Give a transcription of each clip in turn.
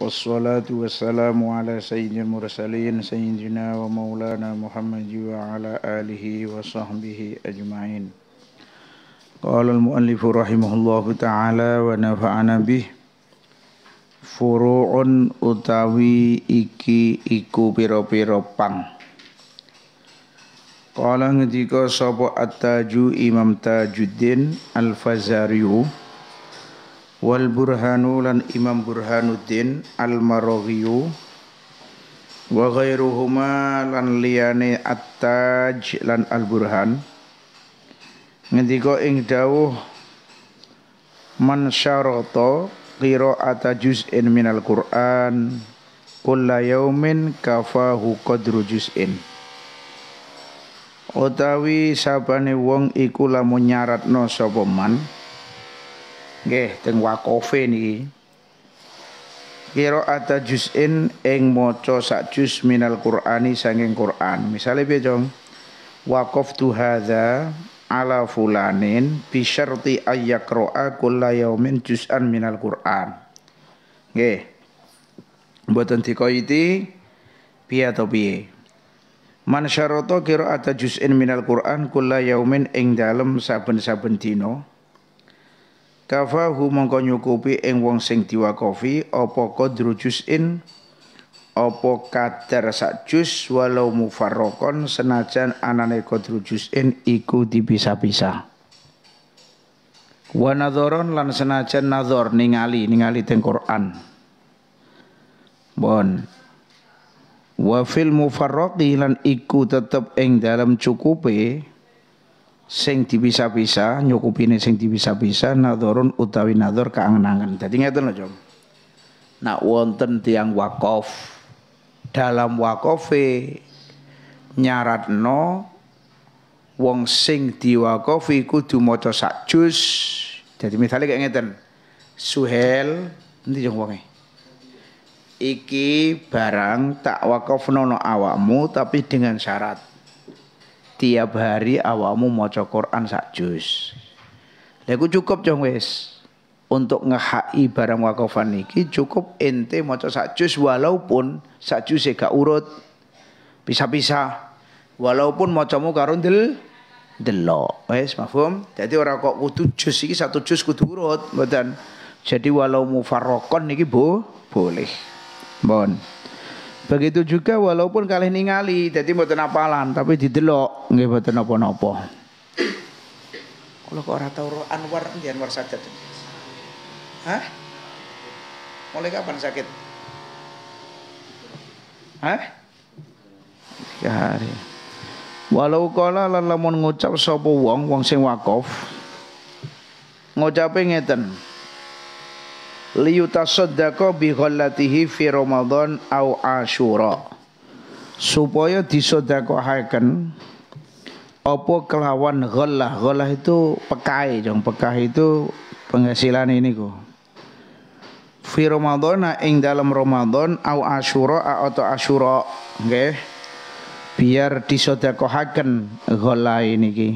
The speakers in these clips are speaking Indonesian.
والصلاة والسلام على سيد المرسلين سيدنا ومولانا محمد وعلى آله وصحبه أجمعين قال المؤلف رحمه الله تعالى ونفعنا به furuun utawi iki iku pira-pira pang Kala ngendika sapa At-Taju Imam Tajuddin Al-Fazariu wal burhanu lan Imam Burhanuddin al-Marohiyu wa ghairuhuma lan liyane at lan al-burhan ngendika ing dawuh man syarata qira'ata juz'in minal Qur'an kulla yaumin kafahu qadru juz'in utawi sabane wong iku lamun nyaratno sapa man Nggih, teng wakofe niki. Kira ata juz'in ing maca sak juz minal Qur'ani sanging Qur'an. Misale piye, Jong? Waqaf tu hadza ala fulanin bi syarti ayyaqra'a kulla yaumin juz'an minal Qur'an. Nggih. Mboten dikoyiti piye to piye. Man syarata qira'ata juz'in minal Qur'an kulla yaumin ing dalem saben-saben dina kafahu mongko nyukupi ing wong sing diwakofi apa qadru juz'in apa kadar sak juz walau mufarraqon senajan anane qadru juz'in iku dipisah-pisah wa nadhoron lan senajan nadhor ningali ningali teng Quran bon wa fil mufarraqi lan iku tetep ing dalam cukupe sing bisa pisah nyukupine sing dipisah-pisah nadhurun utawi nador kaangen-angen dadi ngeten lho Jom nak wonten tiang wakaf dalam wakafe no, wong sing diwakafi kudu maca sak juz dadi misale kaya ngeten Suhel nanti jeng wonge iki barang tak nono awakmu tapi dengan syarat tiap hari awamu maca Quran sak juz. Lha cukup jong wis. Untuk ngehai barang wakafan niki cukup ente maca sak juz walaupun sak juz gak urut. Pisah-pisah. Walaupun macamu karo del delok. Wis mafhum? Jadi ora kok kudu juz iki satu juz kudu urut, mboten. Jadi walau mufarrokon niki bo boleh. Bon. Begitu juga walaupun kalian ningali jadi mau apalan tapi didelok nggak mau napa nopo. Kalau kok orang tahu Anwar ndi Anwar Sadat. Hah? Mulai kapan sakit? Hah? Tiga hari. Walau kala lan ngucap sapa wong wong sing wakaf ngucape ngeten tasodako bi fi Ramadan au Asyura supaya haken opo kelawan gollah gollah itu pekai jong pekai itu penghasilan ini ku fi Ramadan ing dalam Ramadan au Asyura atau Asyura nggih okay? biar haken gollah ini ki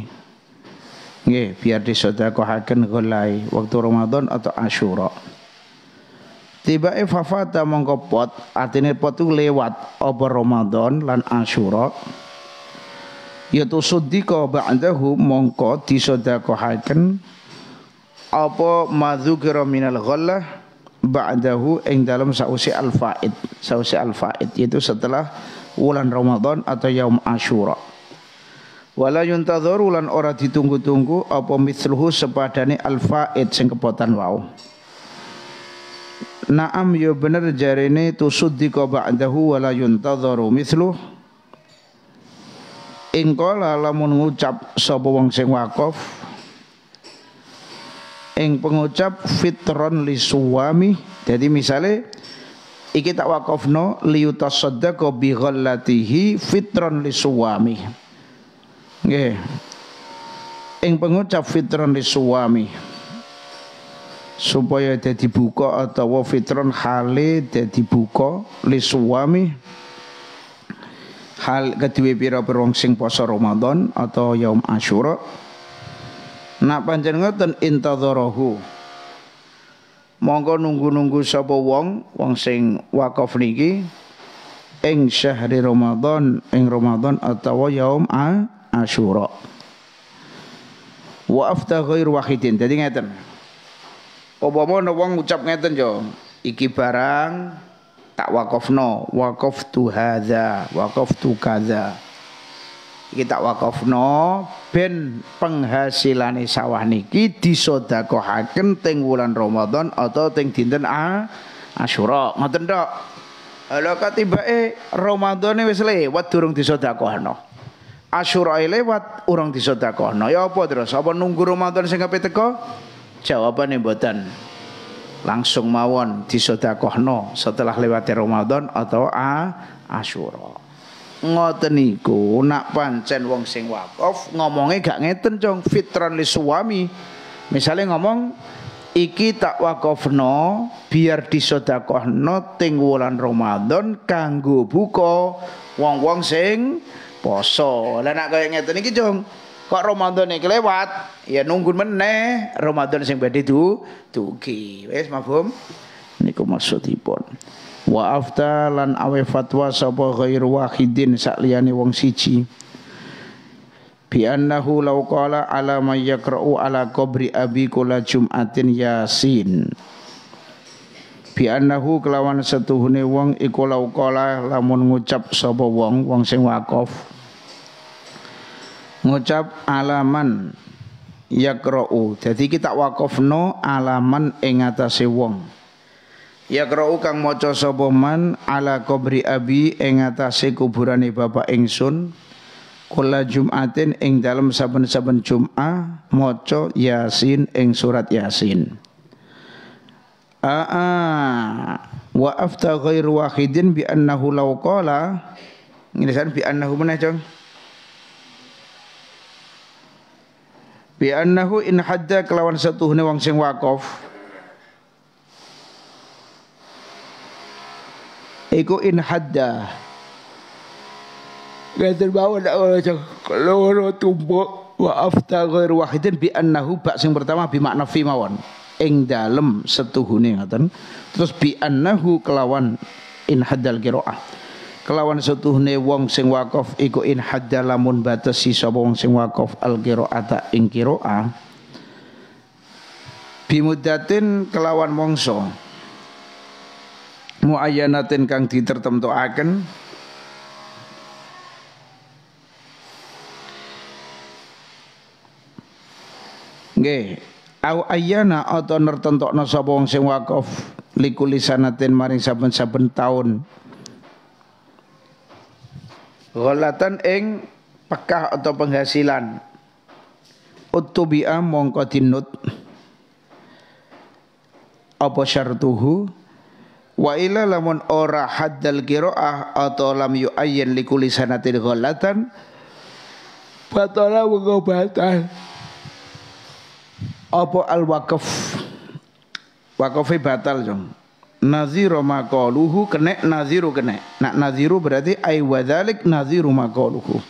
nggih biar disedekahkan ghallah waktu Ramadan atau Asyura tiba fafata mongko pot, artine pot itu lewat obor Ramadan lan Asyura. Yaitu sudika ba'dahu mongko haken apa madzukira minal ghallah ba'dahu ing dalam sausi al Sausi al-faid yaitu setelah bulan Ramadan atau yaum Asyura. Wala yuntadharu lan ora ditunggu-tunggu apa mithluhu sepadane al-faid sing kepotan wau. Wow. Naam yo ya bener jarene tusuddika ba'dahu wa la yuntadharu mithluh. Ingkala lamun ngucap sapa wong sing wakaf ing pengucap fitron li suami jadi misale iki tak wakafno yutasaddaqo bi ghallatihi fitron li suami nggih ing pengucap fitron li suami supaya jadi buka atau fitron hale jadi buka li suami hal kedua pira berwong sing poso Ramadan atau yaum Asyura nak panjang ngoten intadorohu monggo nunggu-nunggu sapa wong wong sing wakaf niki ing syahri Ramadan ing Ramadan atau yaum Asyura wa afta ghair wahidin jadi ngeten Obama no wong ucap ngeten jo, iki barang tak wakofno, wakof tu haza, wakof tu kaza. Iki tak wakofno ben penghasilane sawah niki disedekahaken teng wulan Ramadan atau teng dinten A Asyura. Ngoten tok. Lha katibake Ramadane wis lewat durung disedekahno. Asyura e lewat urung disedekahno. Ya apa terus? Apa nunggu Ramadan sing kepe teko? Jawabannya boten. Langsung mawon disodakohno setelah lewati Ramadan atau a Asyura. Ngoten niku nak pancen wong sing wakaf ngomongnya gak ngeten cong fitran li suami. Misalnya ngomong iki tak wakofno biar disodakohno ting wulan Ramadan kanggo buka wong-wong sing poso. Lah nak kaya ngeten iki, Jong kok Ramadan iki kelewat, ya nunggu meneh Ramadan sing badhe tu dugi wis mafhum niku maksudipun wa afta lan awe fatwa sapa ghairu wahidin sakliyane wong siji bi annahu law qala ala may yaqra'u ala qabri abi kula jum'atin yasin bi annahu kelawan setuhune wong iku law qala lamun ngucap sapa wong wong sing wakaf ngucap alaman yakra'u. Jadi kita wakofno alaman ing atase wong. Yakra'u kang maca soboman ala kobri abi ing atase kuburane bapak ingsun. Kula Jumatin ing dalam saben-saben jum'a maca Yasin ing surat Yasin. Aa wa afta ghairu wahidin bi annahu law qala ngirisan bi annahu meneh, Jong. bi annahu in hadda kelawan hune wong sing wakaf iku in hadda Gaten bawa dak kalau loro tumbuk wa afta ghair wahidin bi annahu bak sing pertama bi makna fi mawon ing dalem setuhune ngoten terus bi annahu kelawan in haddal qiraah kelawan setuhne wong sing wakaf iku in hadda lamun batasi sapa wong sing wakaf al qiraata ing qiraah bimuddatin kelawan mongso muayyanatin kang ditertemtokaken nggih au ayyana atau nertentokna sapa wong sing Wakof likulisanatin maring saben-saben taun gholatan ing pekah atau penghasilan utubi'a mongko dinut apa syartuhu wa ila lamun ora haddal kiroah atau lam yu'ayyan likuli sanatil gholatan batala mengobatan apa al wakaf wakafi batal jong naziro maqaluhu kene naziru kene nak naziru berarti ay wadalik naziru maqaluhu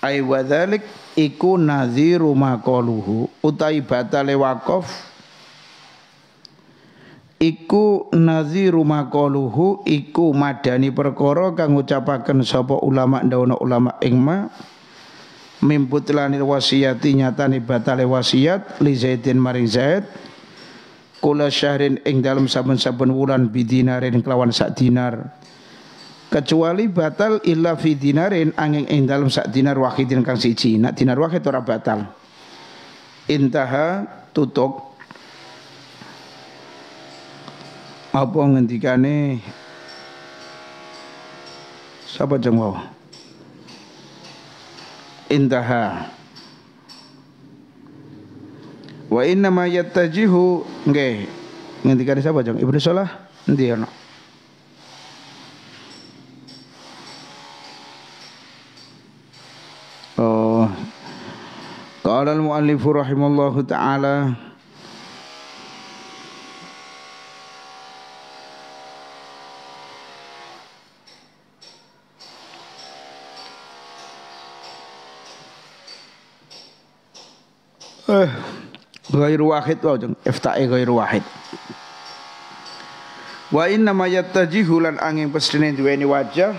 ay wadalik iku naziru maqaluhu utai batale wakof. iku naziru maqaluhu iku madani perkoro kang ucapaken sopo ulama ndauna ulama ingma. ma mimputlanil wasiyati nyatani batale wasiat li zaidin maring zaid kula syahrin ing dalem saben-saben wulan bidinarin kelawan sak dinar kecuali batal illa fi dinarin angin ing dalem sak dinar wahidin kang siji nak dinar wahid ora batal intaha tutup apa ngendikane sapa jeng wau intaha Wa inna ma yattajihu nggih. Ngendikane sapa, Jong? Ibnu Salah? nanti. ana? Oh. Qala al-muallif rahimallahu taala ghairu wahid wa jeng iftae ghairu wahid wa inna ma yattajihu lan angin pesdene duweni wajah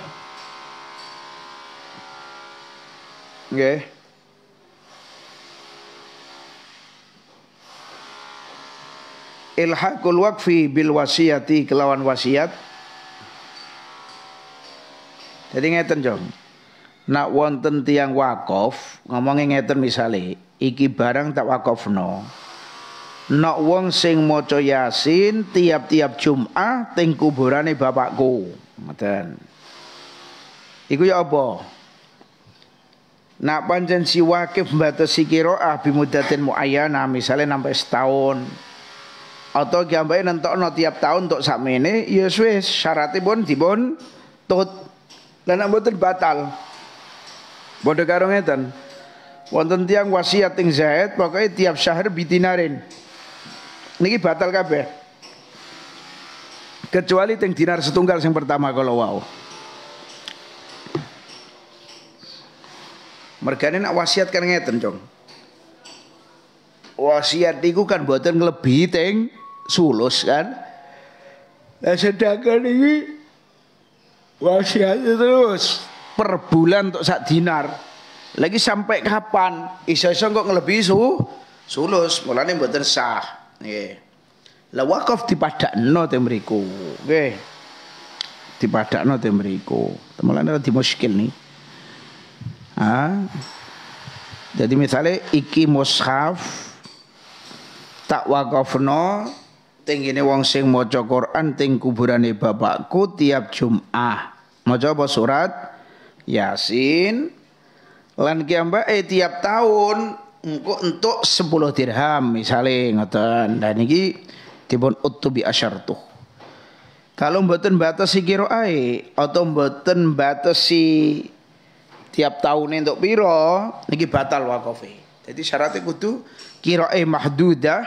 nggih ilhaqul waqfi bil wasiyati kelawan wasiat jadi ngeten jong nak wonten tiang wakaf ngomongin ngeten misalnya, iki barang tak no. Nak wong sing maca Yasin tiap-tiap Jum'ah teng kuburane bapakku. Ngoten. Iku ya apa? Nak panjen si wakif batasi kiroah bimudatin muayana misalnya sampai setahun atau gambai no tiap tahun untuk sakmene ya yesus syaratipun bon, bon tut nak mboten batal. Bodoh karung itu Wonten tiang wasiat ing zahid pokoknya tiap syahr bitinarin niki batal kabeh. Kecuali teng dinar setunggal yang pertama kalau wow. Mergane nak wasiat kan ngeten, Cong. Wasiat itu kan buatan lebih teng sulus kan. Nah, sedangkan ini wasiat terus per bulan untuk sak dinar. Lagi sampai kapan? isai isa kok ngelebih su sulus, Mulanya buatan sah. Nggih. Lah wakaf dipadakno te mriku. Nggih. Dipadakno te mriku. Temulane di muskil ni. Ha? Ah. Jadi misalnya iki mushaf tak wakafno tinggine wong sing maca Quran ting kuburane bapakku tiap Jumat. Maca apa surat? Yasin lan kiambake eh, tiap tahun engko entuk 10 dirham misale ngoten. Dan niki dipun utubi tuh. Kalau mboten batasi kiro ae atau mboten si tiap tahunnya untuk piro niki batal wakofi Jadi syaratnya kudu ai mahdudah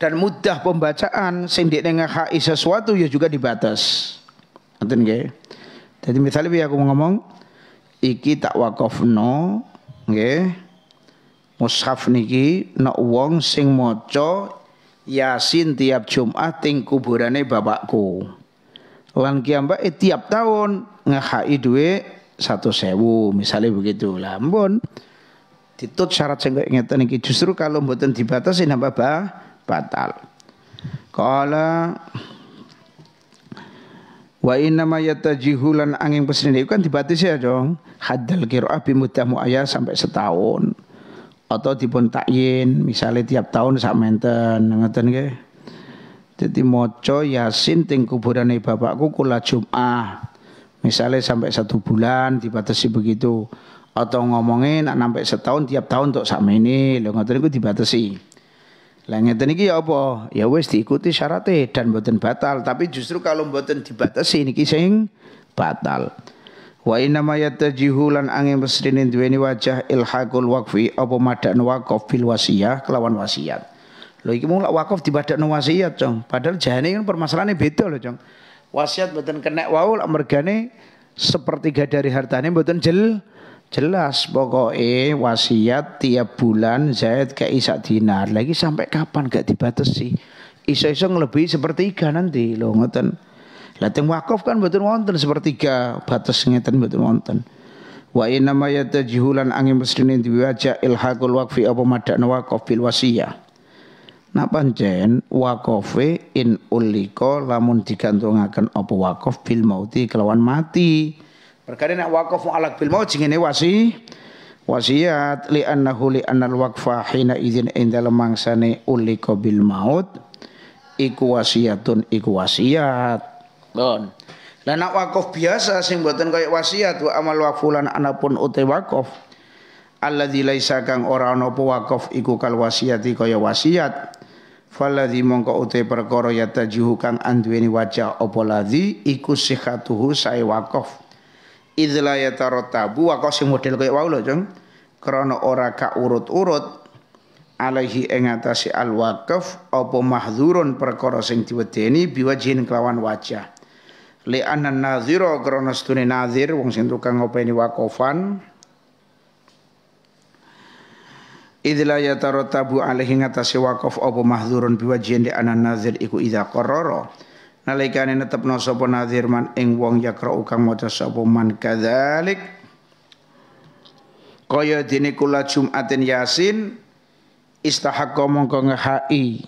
dan mudah pembacaan sing dengan hak sesuatu ya juga dibatas. Ngoten gak Jadi misalnya aku ngomong iki tak wakofno okay mushaf niki nek wong sing maca Yasin tiap Jumat ting kuburane bapakku. Lan kiambak eh, tiap tahun ngehai duwe satu sewu misalnya begitu lah mbon ditut syarat sing ingetan niki justru kalau mboten dibatasi napa ba, batal. Kala Wa inna ma yatajihulan angin pesen kan dibatasi ya dong. Hadal qiraah bi mudah sampai setahun atau dipun takyin misalnya tiap tahun sak menten ngoten nggih mo maca yasin teng kuburane bapakku kula Jumat misalnya sampai satu bulan dibatasi begitu atau ngomongin nak sampai setahun tiap tahun untuk sama ini lo ngoten niku dibatasi lah ngeten iki ya apa ya wis diikuti syaratnya dan boten batal tapi justru kalau boten dibatasi niki sing batal Wa inna ma yatajihu lan angin mesrinin duweni wajah ilhaqul waqfi apa madan waqaf fil wasiyah kelawan wasiat. Lho iki mung lak wakaf dibadakno wasiat, Cong. Padahal jahane iki kan permasalahane beda lho, Cong. Wasiat mboten kena wau lak mergane sepertiga dari hartane mboten jel jelas pokoke wasiat tiap bulan Zaid ke Isa dinar lagi sampai kapan gak dibatasi iso-iso ngelebihi sepertiga nanti lho ngoten Lateng wakaf kan betul wonten sepertiga batas ngeten betul wonten. Wa inna ma yatajihulan angin mestine diwajak ilhaqul waqfi apa madakna wakaf fil wasiyah. Nak pancen wakofe in uliko lamun digantungaken apa wakof bil mauti kelawan mati. Perkara nak wakof alat bil maut jengene wasi wasiat li annahu li annal waqfa hina idzin indal mangsane uliko bil maut iku wasiatun iku wasiat Bon. Lah nak wakaf biasa sing mboten kaya wasiat wa amal wakfulan anapun ute wakaf. Alladzi laisa kang ora ana apa wakaf iku kal wasiati kaya wasiat. Faladzi mongko ute perkara yatajuhu kang anduweni wajah apa ladzi iku sihatuhu sae wakaf. ya yatarotabu wakaf sing model kaya wau lho, Cung. Krana ora ka urut-urut alaihi ing atase al wakaf apa mahdzurun perkara sing diwedeni biwajin kelawan wajah li'anna nazira krana stune nazir wong sing tukang ngopeni wakofan Idla yatarotabu alaihi ngatasi wakaf apa mahzurun biwajian di anan nazir iku ida kororo. Nalikane netepno sapa nazir man ing wong yakra kang maca sapa man kadzalik. Kaya dene kula Jumatin Yasin istahaqqa mongko ngehai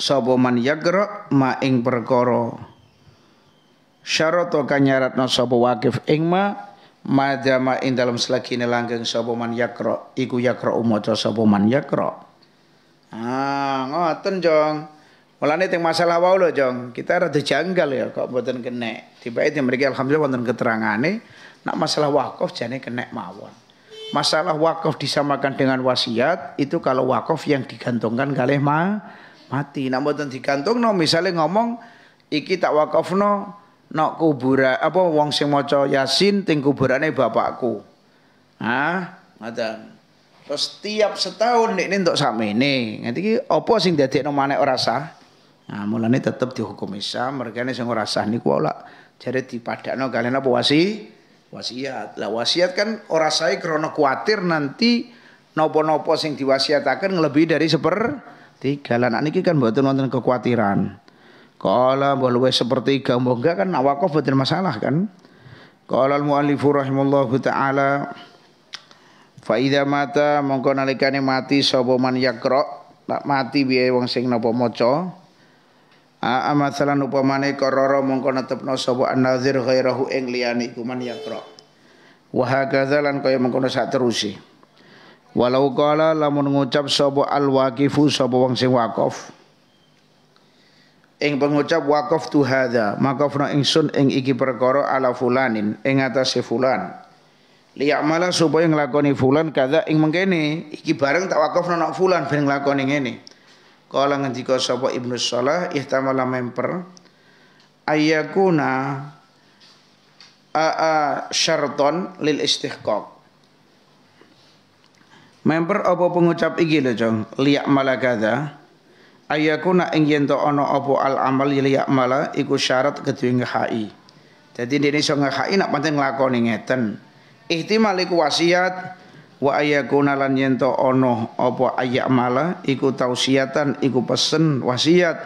sapa man yakra ma ing perkara syarato na sopo wakif ingma madama ing dalam selagine langgeng sopo man yakro iku yakro umoto sopo man yakro ah ngoten jong malah teng masalah wau lo Jong, kita rada janggal ya kok buatan kene tiba itu mereka alhamdulillah buatan keterangan keterangane nak masalah wakaf jadi kene mawon. Masalah wakaf disamakan dengan wasiat itu kalau wakaf yang digantungkan kalih ma, mati. Nak digantung no misalnya ngomong iki tak no nok kubura apa wong sing maca Yasin teng kuburane bapakku. Hah, ngoten. Terus setiap setahun nek ini untuk ini Ngerti iki apa sing dadekno maneh ora sah? Nah, mulane tetep dihukum isa, mergane sing ora sah niku ora jare dipadakno kalian apa wasi? Wasiat. Lah wasiat kan ora sae krana kuatir nanti nopo-nopo sing diwasiatakan lebih dari seper tiga. Lah niki kan mboten wonten kekhawatiran. Kala bahwa seperti sepertiga kan nak wakaf masalah kan. Kala al-muallifu rahimallahu taala Fa'idha mata mongko nalikani mati sobo man yakro tak mati biaya wong sing nopo moco A'a masalan upamane kororo mongko no sobo an-nazir ghairahu ing liyane kuman yakro yakra. kaya mongko terusi Walau kala lamun ngucap sobo al wakifu Sobo wong sing waqaf ing pengucap waqaf tu hadza maqafna ingsun ing iki perkara ala fulanin ing atase fulan liya'mala supaya nglakoni fulan kada ing mengkene iki bareng tak waqafna nak fulan ben nglakoni ngene kala ngendika sapa Ibnu Shalah ihtamala memper ayakuna aa syarton lil istihqaq Member apa pengucap iki lho jong liyak malakada ayakuna ing yen to ana apa al amal ya'mala iku syarat kedue ngeha'i. Dadi dene iso ngeha'i nak penting nglakoni ngeten. Ihtimal iku wasiat wa ayakuna lan yen to ana apa ayamala iku tausiatan iku pesen wasiat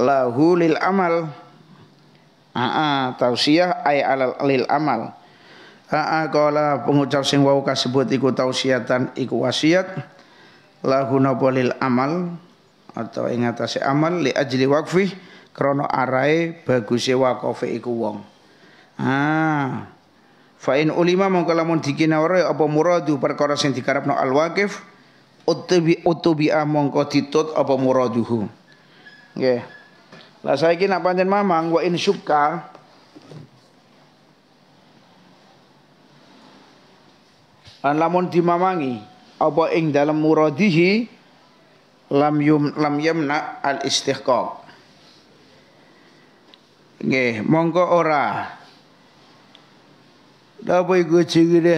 lahu lil amal. Aa tausiah ay alal lil amal. Aa kala pengucap sing wau kasebut iku tausiatan iku wasiat lahu napa lil amal atau ingatasi atase amal li ajli wakfi krono arai bagusi wakofi iku wong. Ah. Fa in ulima mongko dikina ora ya apa muradu perkara sing dikarepno al wakif utubi utubi mongko ditut apa muraduhu. Nggih. Lah saiki nak pancen mamang wa in syukka Lan lamun dimamangi apa ing dalam muradihi lam yum lam yamna al istihqaq nggih mongko ora Napa iku jenenge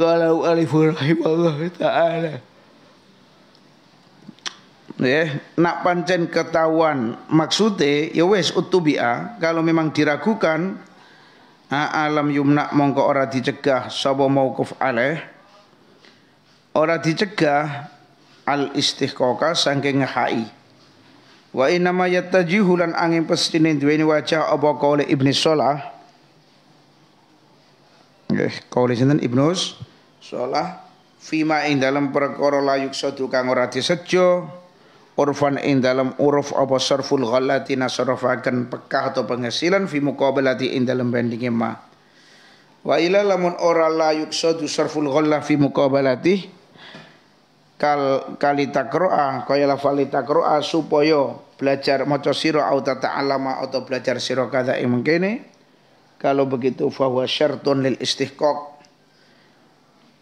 kalau alifur kita taala ya nak pancen ketahuan maksudnya ya wes utubia kalau memang diragukan alam yumna mongko ora dicegah sapa mauquf alaih ora dicegah al istihqaqa saking hai wa inama yattajihu lan angin pestine duweni wajah apa kaule Ibnu Shalah nggih kaule sinten Ibnu Shalah fima ing dalam perkara layuk sadu kang ora disejo urfan ing dalam uruf apa sarful ghalati nasarafaken pekah atau penghasilan fi muqabalati ing dalam bandinge ma wa ila lamun ora layuk sadu sarful ghalla fi muqabalati kal kalita kroa kaya lafal kroa supaya belajar maca sira au alama atau belajar siro kada ing kene kalau begitu fahuwa syartun lil istihqaq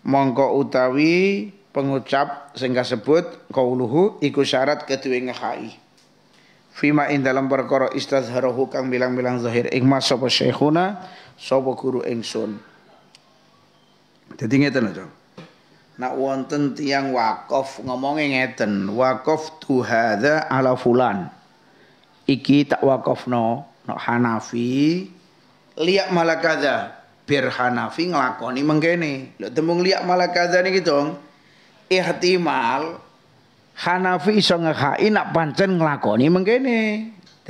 mongko utawi pengucap sehingga sebut qauluhu iku syarat kedue ngahai fima ing dalam perkara istazharahu kang bilang-bilang zahir ing mas sapa syekhuna sapa guru ingsun dadi ngeten lho nak wonten tiang wakaf ngomongnya ngeten wakaf tuhada ala fulan iki tak wakof no Hanafi liak malakada bir Hanafi ngelakoni mengkene lo tembung liak malakada nih gitu ihtimal Hanafi iso ngekai nak pancen ngelakoni mengkene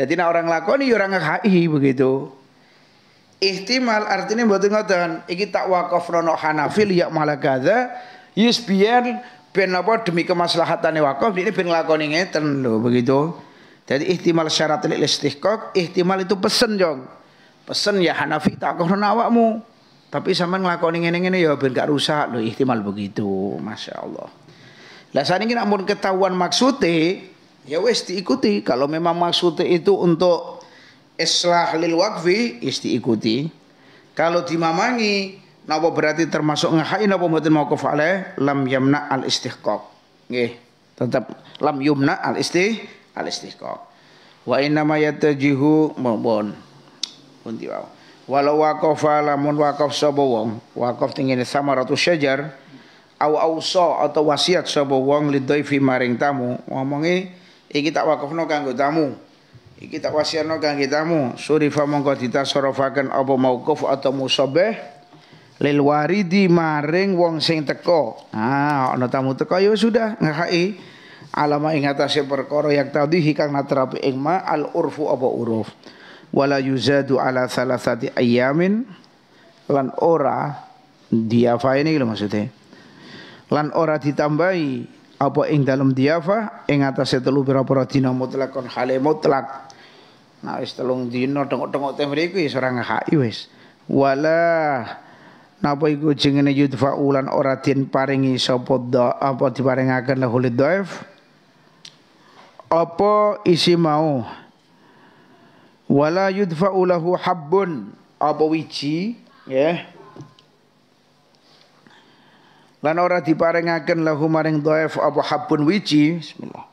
jadi nak orang ngelakoni, ya orang ngekai begitu ihtimal artinya buat ngoten iki tak Wakaf no Hanafi liak malakada Yus biar ben apa demi kemaslahatan wakaf ini ben nglakoni ngeten lho begitu. Jadi ihtimal syarat lil istihqaq, ihtimal itu pesen jong. Pesen ya Hanafi tak kono awakmu. Tapi sama ngelakoni ngene-ngene ya ben gak rusak loh ihtimal begitu. Masya Allah. Lah saat nak namun ketahuan maksudnya ya wis diikuti kalau memang maksudnya itu untuk islah lil wakfi is diikuti. Kalau dimamangi napa berarti termasuk ngahai napa mboten mauquf alaih lam yamna al istihqaq nggih tetap lam yumna al istih al istihqaq wa inna ma yatajihu mabon pundi wae walau waqafa lamun waqaf sapa wong waqaf tingene sama ratu syajar au so atau wasiat sapa wong lidhaifi maring tamu ngomongi iki tak waqafno kanggo tamu iki tak wasiatno kanggo tamu surifa mongko abo mau mauquf atau musobe lil waridi maring wong sing teko. Ah, ana tamu teko ya sudah ngakai alama ing atase perkara yang tadi hikang natrapi ing al urfu apa uruf. Wala yuzadu ala salah salasati ayamin lan ora diafa ini lho maksudnya. Lan ora ditambahi apa ing dalam diafa ing atase telu pira-pira dina mutlakon hale mutlak. Nah wis telung dina tengok-tengok temriku ya seorang ngakai wis. Wala napa iku yudfa ulan ora den paringi sapa apa diparingaken lahul dhaif apa isi mau wala yudfa ulahu habbun apa wiji ya yeah. lan ora diparingaken lahu maring dhaif apa habbun wiji bismillah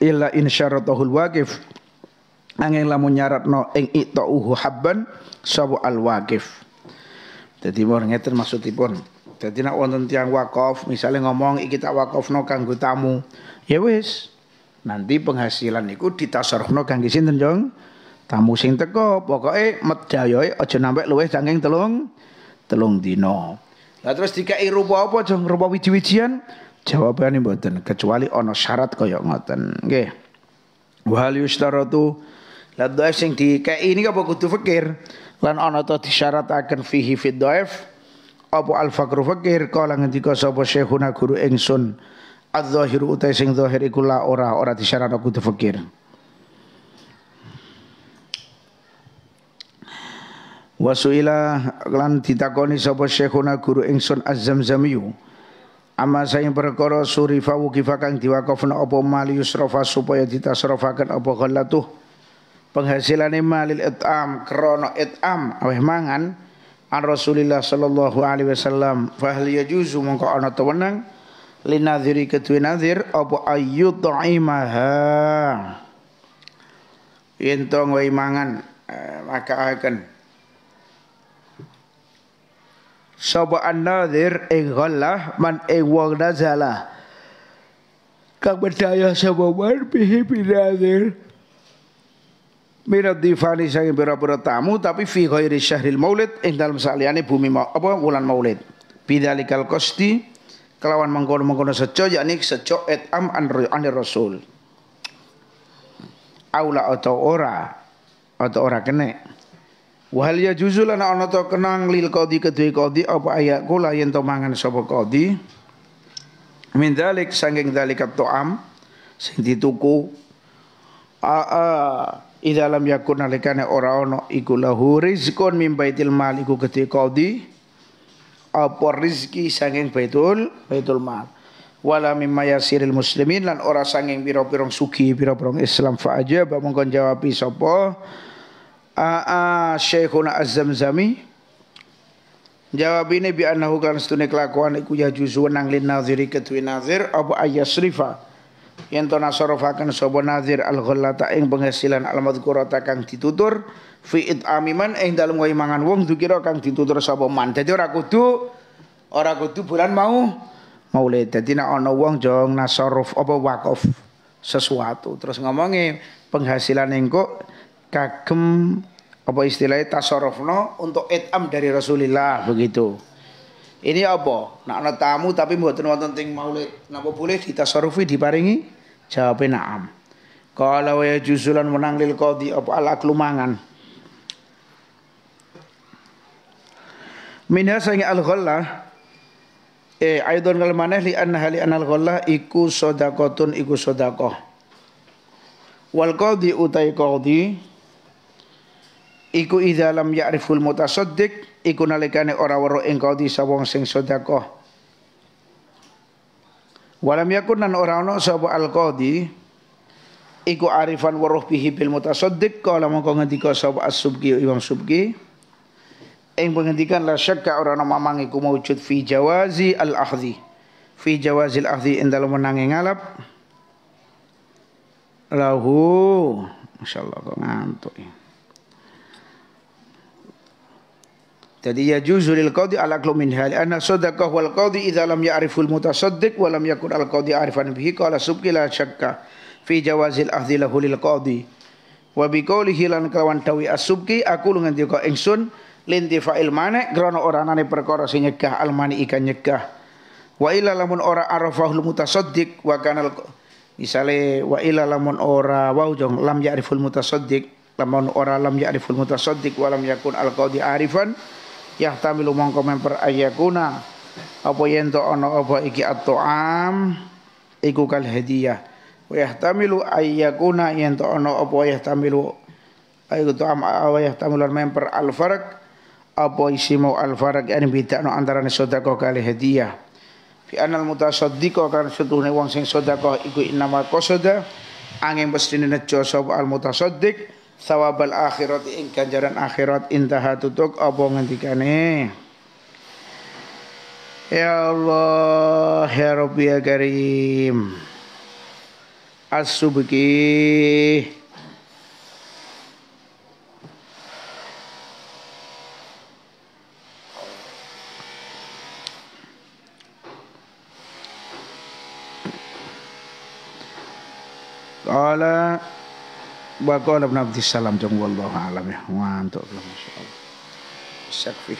illa in syaratahul waqif angin lamun nyaratno ing itauhu habban sawu al waqif dadi mur ngeten maksudipun jadi nak wonten tiang wakaf misalnya ngomong iki tak wakafno kanggo tamu ya wis nanti penghasilan iku ditasarufno kanggo sinten jong tamu sing teko pokoke medhayoe aja nambah luwes, saking telung telung dino. Nah terus dikai rupa apa jong rupa wiji-wijian? Jawabane mboten kecuali ono syarat kaya ngoten. Nggih. Wal yustaratu la sing dikai ini apa kudu fikir lan ana ta disyarataken fihi fid dhaif apa al fakru fakir kala ngendika sapa syekhuna guru ingsun adz-dzahiru utai sing zahir iku la ora ora disyaratake kudu fakir Wasuila lan ditakoni sapa syekhuna guru ingsun az-zamzamiyu Amma saya perkara suri fawu kifakang diwakafna apa mal yusrafa supaya ditasrafakan apa ghalatuh penghasilane malil it'am krono it'am aweh mangan an Rasulillah sallallahu alaihi wasallam fa hal yajuzu mongko ana tewenang linadziri kedue nadzir apa ayu yen to mangan maka eh, akan sapa an-nadzir ing ghallah man ing wong nazalah kang berdaya sapa man bihi Minat divani saya berapa tamu tapi fi khairi syahril maulid ing dalam saliyane bumi ma apa bulan maulid. Bidalikal kosti kelawan mengkono-mengkono sejo yakni sejo et am an rasul. Aula atau ora atau ora kene. Wahal ya juzul ana to kenang lil qadi kedue qadi apa ayat kula yen to mangan sapa qadi. Min dalik sanging dalikat am sing dituku. Aa, idza lam yakun alikane ora ono iku lahu rizqun min baitil mal iku apa rizki sanging baitul baitul mal wala mimma yasiril muslimin lan ora sanging pira-pirang sugi pira-pirang Islam fa aja ba mongkon jawabi sapa a syekhuna az Jawab ini bi anahu kan setune kelakuan iku ya juzu nang lin naziri ketui nazir apa ayasrifa yen to nasorofaken sapa nazir al ghallata ing penghasilan al madhkurata kang ditutur fi itamiman ing dalem wae mangan wong dukira kang ditutur sapa man dadi ora kudu ora kudu bulan mau maulid dadi nek ana wong jong nasorof apa wakaf sesuatu terus ngomongi penghasilan engko kagem apa istilahnya tasorofno untuk itam dari Rasulullah begitu ini apa? Nak ana tamu tapi mboten wonten ting maulid. Napa boleh ditasarufi diparingi? Jawabe na'am. Qala wa yajuzulan menang lil qadhi apa al aklu mangan. Minha sangi al ghalla eh aidon kal maneh li anna hali al ghalla iku sadaqatun iku sadaqah. Wal qadhi utai qadhi iku idza lam ya'riful mutasaddiq iku nalikane ora weruh engkau di sawong sing sedekah walam yakun nan ora ono sapa al qadi iku arifan waruh bihi bil mutasaddiq kala mongko ngendika sapa as-subki Imam Subki ing pengendikan la syakka ora ono mamang iku maujud fi jawazi al ahdhi fi jawazil ahdhi ing dalem nang ngalap lahu masyaallah kok ngantuk ya Jadi ya juzulil qadi ala aklu min hal anna sadaqah wal qadi idza lam ya'riful mutasaddiq wa lam yakun al qadi arifan bihi qala subqila syakka fi jawazil ahdi lahu lil qadi wa bi qawlihi lan kawan tawi asubki aku lungan dika ingsun linti fa'il manek krana oranane perkara sing nyegah al mani ikan nyegah wa ila lamun ora arafahul mutasaddiq wa kanal misale wa ila lamun ora wa jong lam ya'riful mutasaddiq lamun ora lam ya'riful mutasaddiq wa lam yakun al qadi arifan yang tamilu mongko memper ayakuna apa yen to ana apa iki at am, iku kal hadiah wa yahtamilu ayakuna yen to ana apa yahtamilu iku ta'am wa yahtamilu memper al-farq apa isi mau al-farq yani bidakno antarané sedekah kali hadiah fi anal mutasaddiqa kan setuhne wong sing sedekah iku inama qasada angin mestine nejo sapa al mutasaddiq sawabal akhirat ing ganjaran akhirat intaha tutuk apa ngendikane Ya Allah ya Rabbi ya Karim As-subki Qala Wa qala Ibn Abdissalam. Wallahu a'lam ya. Mantap. Masyaallah. Syakfi.